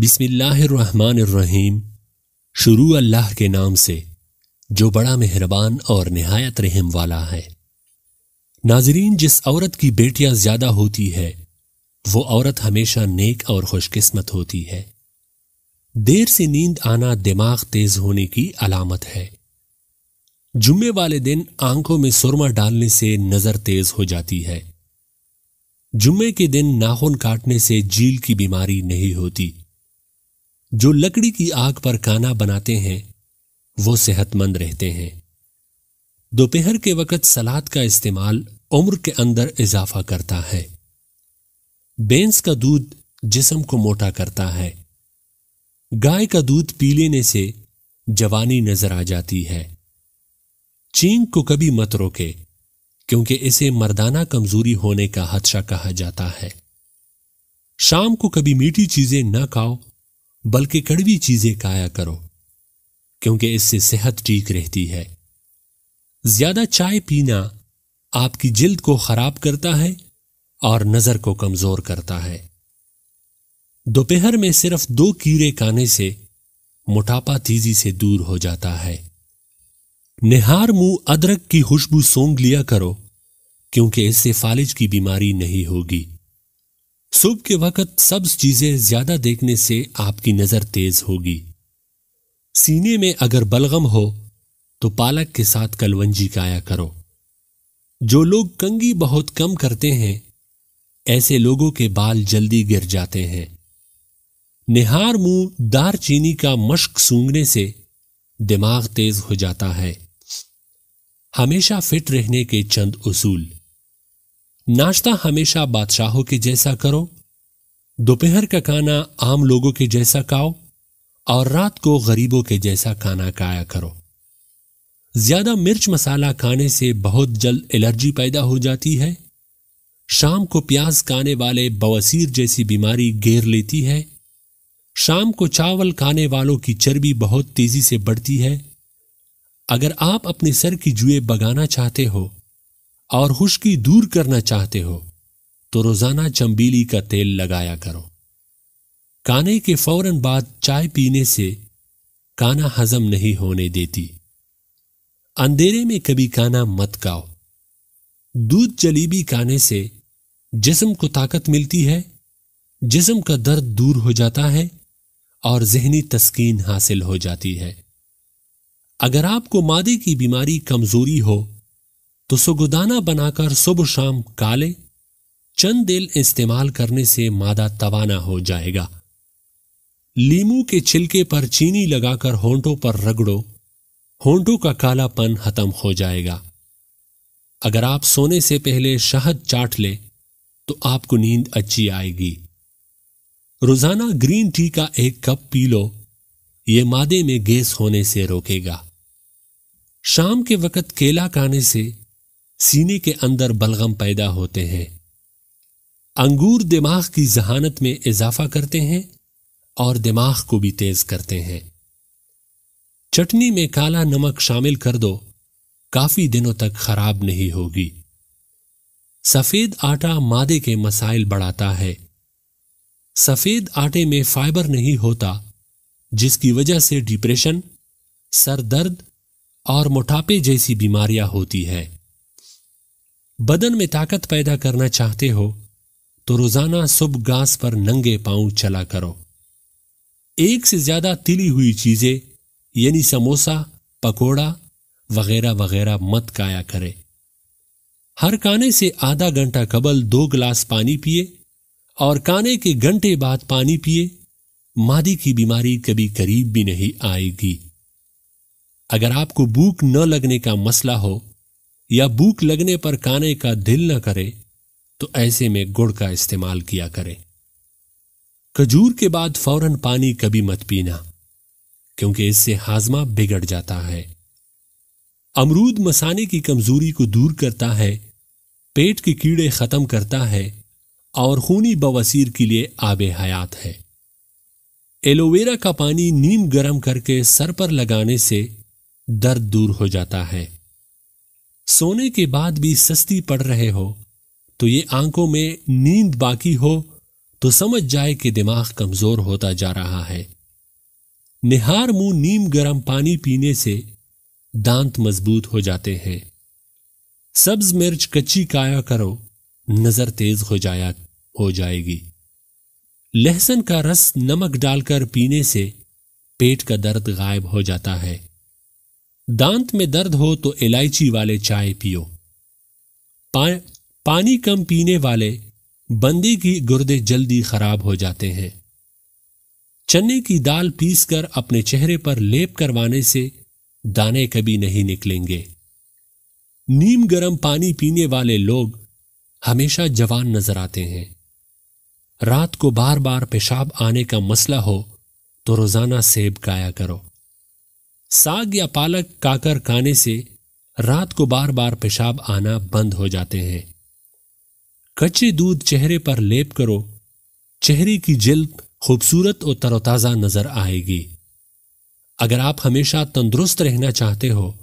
बिस्मिल्लाहिर्रहमानिर्रहीम शुरू अल्लाह के नाम से जो बड़ा मेहरबान और नहायत रहम वाला है नाजरीन जिस औरत की बेटियां ज्यादा होती है वो औरत हमेशा नेक और खुशकिस्मत होती है देर से नींद आना दिमाग तेज होने की अलामत है जुम्मे वाले दिन आंखों में सुरमा डालने से नजर तेज हो जाती है जुम्मे के दिन नाखून काटने से जील की बीमारी नहीं होती जो लकड़ी की आग पर खाना बनाते हैं वो सेहतमंद रहते हैं दोपहर के वक्त सलाद का इस्तेमाल उम्र के अंदर इजाफा करता है बेंस का दूध जिसम को मोटा करता है गाय का दूध पी लेने से जवानी नजर आ जाती है चींग को कभी मत रोके क्योंकि इसे मर्दाना कमजोरी होने का हदशा कहा जाता है शाम को कभी मीठी चीजें न खाओ बल्कि कड़वी चीजें खाया करो क्योंकि इससे सेहत ठीक रहती है ज्यादा चाय पीना आपकी जिल्द को खराब करता है और नजर को कमजोर करता है दोपहर में सिर्फ दो कीड़े खाने से मोटापा तेजी से दूर हो जाता है निहार मुंह अदरक की खुशबू सोंग लिया करो क्योंकि इससे फालिज की बीमारी नहीं होगी सुबह के वक्त सब्ज चीजें ज्यादा देखने से आपकी नजर तेज होगी सीने में अगर बलगम हो तो पालक के साथ कलवंजी काया करो जो लोग कंगी बहुत कम करते हैं ऐसे लोगों के बाल जल्दी गिर जाते हैं निहार मुंह दार चीनी का मश्क सूंघने से दिमाग तेज हो जाता है हमेशा फिट रहने के चंद उसूल नाश्ता हमेशा बादशाहों के जैसा करो दोपहर का खाना आम लोगों के जैसा खाओ और रात को गरीबों के जैसा खाना खाया करो ज्यादा मिर्च मसाला खाने से बहुत जल्द एलर्जी पैदा हो जाती है शाम को प्याज खाने वाले बवसीर जैसी बीमारी घेर लेती है शाम को चावल खाने वालों की चर्बी बहुत तेजी से बढ़ती है अगर आप अपने सर की जुए बगाना चाहते हो और खुश्की दूर करना चाहते हो तो रोजाना चंबीली का तेल लगाया करो काने के फौरन बाद चाय पीने से काना हजम नहीं होने देती अंधेरे में कभी काना मत गाओ दूध जलीबी काने से जिसम को ताकत मिलती है जिसम का दर्द दूर हो जाता है और जहनी तस्कीन हासिल हो जाती है अगर आपको मादे की बीमारी कमजोरी हो तो सुगुदाना बनाकर सुबह शाम काले चंद दिल इस्तेमाल करने से मादा तवाना हो जाएगा लीमू के छिलके पर चीनी लगाकर होंठों पर रगड़ो होंठों का कालापन खत्म हो जाएगा अगर आप सोने से पहले शहद चाट ले तो आपको नींद अच्छी आएगी रोजाना ग्रीन टी का एक कप पी लो ये मादे में गैस होने से रोकेगा शाम के वक्त केला खाने से सीने के अंदर बलगम पैदा होते हैं अंगूर दिमाग की जहानत में इजाफा करते हैं और दिमाग को भी तेज करते हैं चटनी में काला नमक शामिल कर दो काफी दिनों तक खराब नहीं होगी सफेद आटा मादे के मसाइल बढ़ाता है सफेद आटे में फाइबर नहीं होता जिसकी वजह से डिप्रेशन सर दर्द और मोटापे जैसी बीमारियां होती है बदन में ताकत पैदा करना चाहते हो तो रोजाना सुबह घास पर नंगे पांव चला करो एक से ज्यादा तिली हुई चीजें यानी समोसा पकोड़ा वगैरह वगैरह मत काया करे हर काने से आधा घंटा कबल दो गिलास पानी पिए और काने के घंटे बाद पानी पिए मादी की बीमारी कभी करीब भी नहीं आएगी अगर आपको भूख न लगने का मसला हो या भूख लगने पर खाने का दिल न करे तो ऐसे में गुड़ का इस्तेमाल किया करें खजूर के बाद फौरन पानी कभी मत पीना क्योंकि इससे हाजमा बिगड़ जाता है अमरूद मसाने की कमजोरी को दूर करता है पेट के कीड़े खत्म करता है और खूनी बवसीर के लिए आब हयात है एलोवेरा का पानी नीम गरम करके सर पर लगाने से दर्द दूर हो जाता है सोने के बाद भी सस्ती पड़ रहे हो तो ये आंखों में नींद बाकी हो तो समझ जाए कि दिमाग कमजोर होता जा रहा है निहार मुंह नीम गर्म पानी पीने से दांत मजबूत हो जाते हैं सब्ज मिर्च कच्ची काया करो नजर तेज हो जाया हो जाएगी लहसुन का रस नमक डालकर पीने से पेट का दर्द गायब हो जाता है दांत में दर्द हो तो इलायची वाले चाय पियो पा, पानी कम पीने वाले बंदे की गुर्दे जल्दी खराब हो जाते हैं चने की दाल पीसकर अपने चेहरे पर लेप करवाने से दाने कभी नहीं निकलेंगे नीम गर्म पानी पीने वाले लोग हमेशा जवान नजर आते हैं रात को बार बार पेशाब आने का मसला हो तो रोजाना सेब गाया करो साग या पालक काकर खाने से रात को बार बार पेशाब आना बंद हो जाते हैं कच्चे दूध चेहरे पर लेप करो चेहरे की जिल्द खूबसूरत और तरोताज़ा नजर आएगी अगर आप हमेशा तंदुरुस्त रहना चाहते हो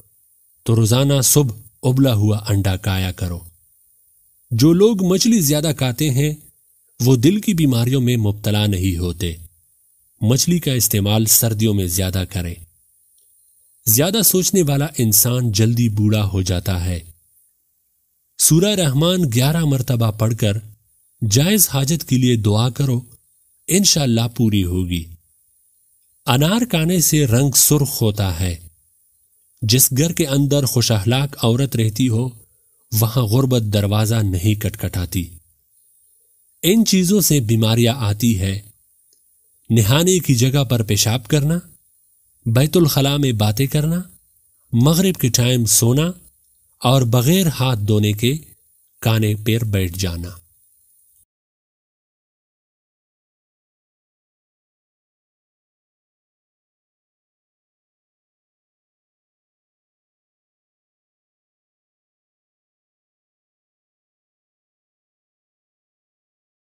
तो रोजाना सुबह उबला हुआ अंडा काया करो जो लोग मछली ज्यादा खाते हैं वो दिल की बीमारियों में मुबतला नहीं होते मछली का इस्तेमाल सर्दियों में ज्यादा करें ज्यादा सोचने वाला इंसान जल्दी बूढ़ा हो जाता है सूरा रहमान ग्यारह मरतबा पढ़कर जायज हाजत के लिए दुआ करो इनशाला पूरी होगी अनार काने से रंग सुर्ख होता है जिस घर के अंदर खुशहलाक औरत रहती हो वहां गुर्बत दरवाजा नहीं कटकटाती इन चीजों से बीमारियां आती है नहाने की जगह पर पेशाब करना बैतुलखला में बातें करना मगरिब के टाइम सोना और बगैर हाथ धोने के काने पैर बैठ जाना